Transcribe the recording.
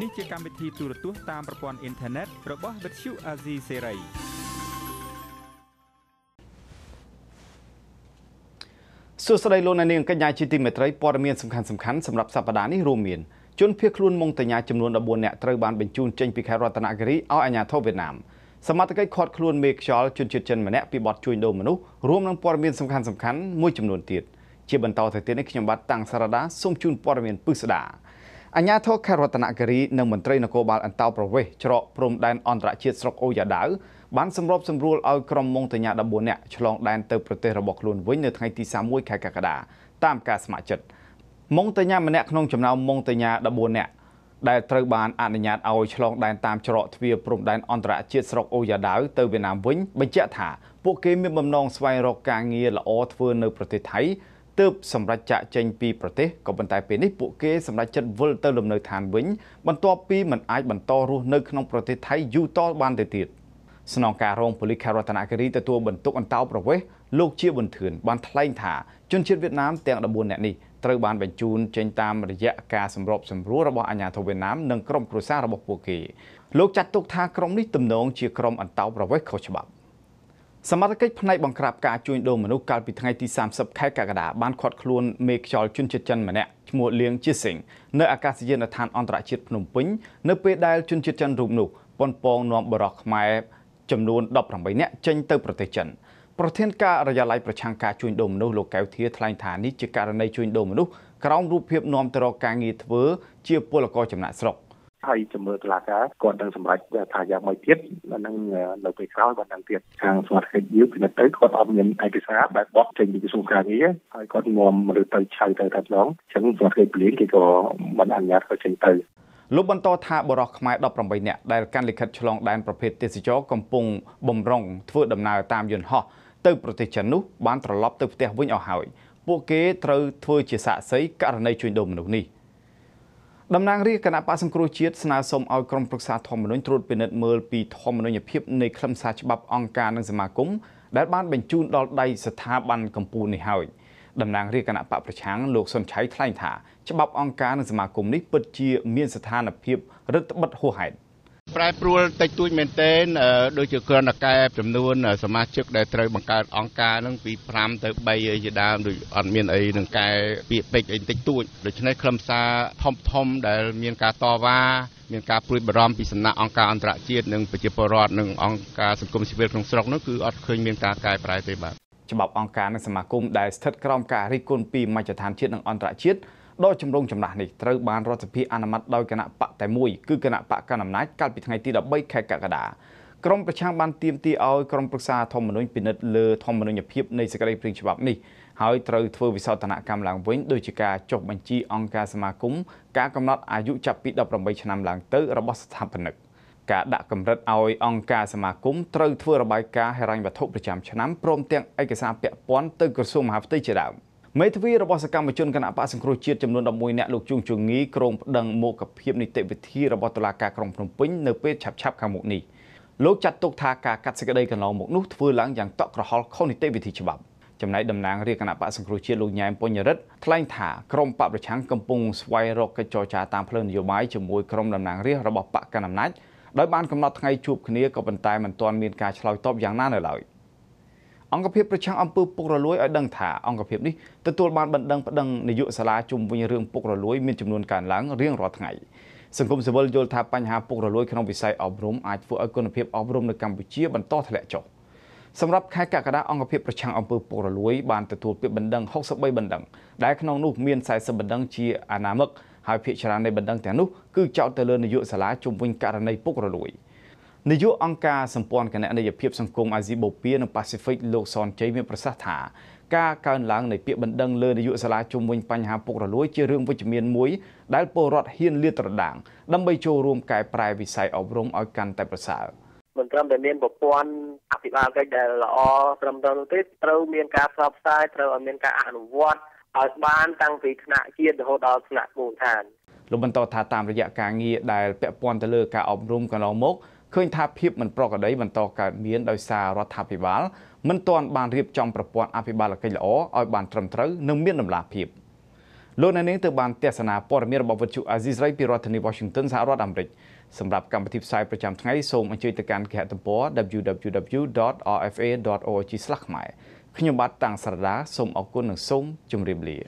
នេះជាកម្មវិធីទូរទស្សន៍តាមប្រព័ន្ធអ៊ីនធឺណិតរបស់ Vuthu Azizi Serai សួស្តីលោកអ្នកនាងកញ្ញាជាទីមេត្រីព័ត៌មានសំខាន់សំខាន់សម្រាប់សប្តាហ៍នេះរួមមានជនភៀសខ្លួនមកតញ្ញាចំនួន14នាក់ត្រូវបានបញ្ជូនចេញពីខេត្តរតនគិរីឲ្យអាជ្ញាធរវៀតណាមសមត្ថកិច្ចឃាត់ខ្លួនមេខ្យល់ជនជាតិចិនម្នាក់ពីបទជួញដូរមនុស្សរួមនឹងព័ត៌មានសំខាន់សំខាន់មួយចំនួនទៀតជាបន្តទៅទៀតនេះខ្ញុំបាទតាំងសារ៉ាដាសូមជូនព័ត៌មានពិស្ដាអញ្ញាធរខេត្តរតនគិរីនិងមន្ត្រីនគរបាលអន្តោប្រវេសច្រកព្រំដែនអន្តរជាតិស្រុកអូយ៉ាដាវបានសម្របសម្រួលឲ្យក្រុមមងតញ្ញា14នាក់ឆ្លងដែនទៅប្រទេសរបស់ខ្លួនវិញនៅថ្ងៃទី31ខែកក្កដាតាមការស្ម័គ្រចិត្តមងតញ្ញាម្នាក់ក្នុងចំណោមមងតញ្ញា14នាក់ដែលត្រូវបានអនុញ្ញាតឲ្យឆ្លងដែនតាមច្រកទ្វារព្រំដែនអន្តរជាតិស្រុកអូយ៉ាដាវទៅវៀតណាមវិញបញ្ជាក់ថាពួកគេមានបំណងស្វែងរកការងារល្អធ្វើនៅប្រទេសថៃទើបសម្រេចចាក់ចេញពីប្រទេសក៏ប៉ុន្តែពេលនេះពួកគេសម្រេចចិត្តវិលទៅលំនៅឋានវិញបន្ទាប់ពីមិនអាចបន្តរស់នៅក្នុងប្រទេសថៃយូរតបានទៅទៀតស្នងការរងប៉ូលីសខេត្តរតនគិរីទទួលបន្ទុកអន្តោប្រវេសន៍លោកជាប៊ុនធឿនបានថ្លែងថាជនជាតិវៀតណាម ទាំង14នាក់នេះត្រូវបានបញ្ជូនចេញតាម រយៈការសម្របសម្រួលរបស់អាជ្ញាធរវៀតណាមនិងក្រុមគ្រួសាររបស់ពួកគេលោកចាត់ទុកថាក្រុមនេះទំនងជាក្រុមអន្តោប្រវេសន៍ខុសច្បាប់សមត្ថកិច្ចផ្នែកបង្ក្រាបការជួញដូរមនុស្សកាលពីថ្ងៃទី30ខែកក្កដាបានឃាត់ខ្លួនមេខ្យល់ជនជាតិចិនម្នាក់ឈ្មោះលៀងជាសិងនៅអាកាសយានដ្ឋានអន្តរជាតិភ្នំពេញនៅពេលដែលជនជាតិចិនរូបនោះប៉ុនប៉ងនាំបរិសខ្មែរចំនួន18នាក់ចេញទៅប្រទេសចិនប្រធានការិយាល័យប្រឆាំងការជួញដូរមនុស្សលោកកែវធាថ្លែងថានេះជាករណីជួញដូរមនុស្សក្រោមរូបភាពនាំទៅរកការងារធ្វើជាពលករចំណាក់ស្រុកហើយជំរឿតុលាការគាត់នឹងសម្រេចថាយ៉ាងម៉េចទៀតនឹងនៅពេលក្រោយគាត់នឹងទៀតខាងសមាជិកយើងពិនិត្យទៅគាត់អត់មានឯកសារបែបបោះចេញពីក្រសួងការងារហើយគាត់នាំឬទៅឆៅទៅតែម្ដងអញ្ចឹងសមាជិកពលានគេក៏មិនអនុញ្ញាតឲ្យចេញទៅលោកបន្តថាបរិសខ្មែរ18នាក់ដែលកាន់លិខិតឆ្លងដែនប្រភេទទេសចរកំពុងបំរុងធ្វើដំណើរតាមយន្តហោះទៅប្រទេសចិននោះបានត្រឡប់ទៅផ្ទះវិញអស់ហើយពួកគេត្រូវធ្វើជាសាក្សីករណីជួញដូរមនុស្សនេះ។តំណាងរាជគណៈបកសង្គ្រោះជាតិស្នើសុំឲ្យក្រុមប្រឹក្សាធម្មនុញ្ញត្រួតពិនិត្យមើលពីធម្មនុញ្ញភាពនៃខ្លឹមសារច្បាប់អង្គការនិងសមាគមដែលបានបញ្ជូនដល់ដៃស្ថាប័នកម្ពុជានេះហើយតំណាងរាជគណៈបកប្រឆាំងលោកសុនឆៃថ្លែងថាច្បាប់អង្គការនិងសមាគមនេះពិតជាមានស្ថានភាពរឹតបន្តឹងហួសហេតុប្រែប្រួលតិចតួចមែនទែនដូចជាគ្រាន់តែកែចំនួនសមាជិកដែលត្រូវបង្កើតអង្គការនឹងពី5ទៅ3អីជាដើមដូចអត់មានអីនឹងកែពាក្យពេចន៍អីតិចតួចដូច្នេះខ្លឹមសារធំធំដែលមានការតវ៉ាមានការព្រួយបារម្ភពីសំណាក់អង្គការអន្តរជាតិនិងប្រជាពលរដ្ឋនិងអង្គការសង្គមស៊ីវិលក្នុងស្រុកនោះគឺអត់ឃើញមានការកែប្រែទេបាទច្បាប់អង្គការនិងសមាគមដែលស្ថិតក្រោមការរិះគន់ពីមជ្ឈដ្ឋានជាតិនិងអន្តរជាតិដ៏ចម្រូងចម្រាសនេះត្រូវបានរដ្ឋសភាអនុម័តដោយគណៈបកតែមួយគឺគណៈបកកណ្ដាលអំណាចកាលពីថ្ងៃទី13ខែកក្កដាក្រមប្រជាបានទៀមទីឲ្យក្រមប្រឹក្សាធម្មនុញ្ញពិនិត្យលើធម្មនុញ្ញភាពនៃសេចក្តីព្រាងច្បាប់នេះហើយត្រូវធ្វើវិសោធនកម្មឡើងវិញដោយជាការចុះបញ្ជីអង្គការសមាគមការកំណត់អាយុចាប់ពី18ឆ្នាំឡើងទៅរបស់ស្ថាបនិកការដាក់កម្រិតឲ្យអង្គការសមាគមត្រូវធ្វើរបាយការណ៍ហិរញ្ញវត្ថុប្រចាំឆ្នាំព្រមទាំងឯកសារពាក់ព័ន្ធទៅក្រសួងមហាផ្ទៃជាដើម។មេធាវីរបស់សកម្មជនគណៈបកសង្គ្រោះជាតិចំនួន11នាក់លោកជួងជងីក្រុងប្តឹងមកភាពនីតិវិធីរបស់តុលាការក្រុងភ្នំពេញនៅពេលឆាប់ឆាប់ខាងមុខនេះលោកចាត់ទុកថាការកាត់សេចក្តីកន្លងមកនោះធ្វើឡើងយ៉ាងតក់ក្រហល់ខុសនីតិវិធីច្បាប់ចំណែកតំណាងរាជគណៈបកសង្គ្រោះជាតិលោកញ៉ែមពុញរិទ្ធថ្លែងថាក្រុមបកប្រឆាំងកំពុងស្វែងរកកិច្ចចរចាតាមផ្លូវនយោបាយជាមួយក្រុមតំណាងរាជរបស់បកកណ្ដាលអំណាចដោយបានកំណត់ថ្ងៃជួបគ្នាក៏ប៉ុន្តែមិនទាន់មានការឆ្លើយតបយ៉ាងណានៅឡើយ។អង្គភាពប្រឆាំងអំពើពុករលួយឲ្យដឹងថាអង្គភាពនេះទទួលបានបណ្ដឹងប្តឹងនាយកសាលាជុំវិញរឿងពុករលួយមានចំនួនកើនឡើងរៀងរាល់ថ្ងៃសង្គមស៊ីវិលយល់ថាបញ្ហាពុករលួយក្នុងវិស័យអប់រំអាចធ្វើឲ្យគុណភាពអប់រំនៅកម្ពុជាបន្តធ្លាក់ចុះសម្រាប់ខែកក្កដាអង្គភាពប្រឆាំងអំពើពុករលួយបានទទួលពាក្យបណ្ដឹង63បណ្ដឹងដែលក្នុងនោះមាន40បណ្ដឹងជាអនាមិកហើយភាគច្រើននៃបណ្ដឹងទាំងនោះគឺចោទទៅលើនាយកសាលាជុំវិញករណីពុករលួយ។នាយកអង្គការសម្ព័ន្ធគណនេយ្យភាពសង្គមអាស៊ីបូព៌ានិងប៉ាស៊ីហ្វិកលោកសនជ័យមានប្រសាសន៍ថា ការកើនឡើងនៃពាក្យបណ្ដឹងលើនាយកសាលាជុំវិញបញ្ហាពុករលួយជារឿងវិជ្ជមានមួយដែលពលរដ្ឋហ៊ានលាតត្រដាងដើម្បីចូលរួមកែប្រែវិស័យអប់រំឲ្យកាន់តែប្រសើរមិនត្រឹមតែមានប្រព័ន្ធអភិបាលកិច្ចដែលល្អត្រឹមត្រូវទេត្រូវមានការផ្សព្វផ្សាយត្រូវឲ្យមានការអនុវត្តឲ្យបានតាំងពីថ្នាក់ជាតិរហូតដល់ថ្នាក់មូលដ្ឋានលោកបន្តថាតាមរយៈការងារដែលពាក់ព័ន្ធទៅលើការអប់រំកន្លងមកឃើញថាភាពមិនប្រក្រតីបន្តកើតមានដោយសាររដ្ឋាភិបាលមិនទាន់បានរៀបចំប្រព័ន្ធអភិបាលកិច្ចល្អឲ្យបាន ត្រឹមត្រូវនិងមានតម្លាភាពលោកអ្នកនាងទើបបានទស្សនាព័ត៌មានរបស់វិទ្យុអាស៊ីសេរីពីរដ្ឋធានី Washington សហរដ្ឋអាមេរិកសម្រាប់កម្មវិធីផ្សាយប្រចាំថ្ងៃសូមអញ្ជើញទៅកាន់គេហទំព័រ www.rfa.org/ ខ្មែរខ្ញុំបាទតាំងសារដាសូមអរគុណនិងសូមជម្រាបលា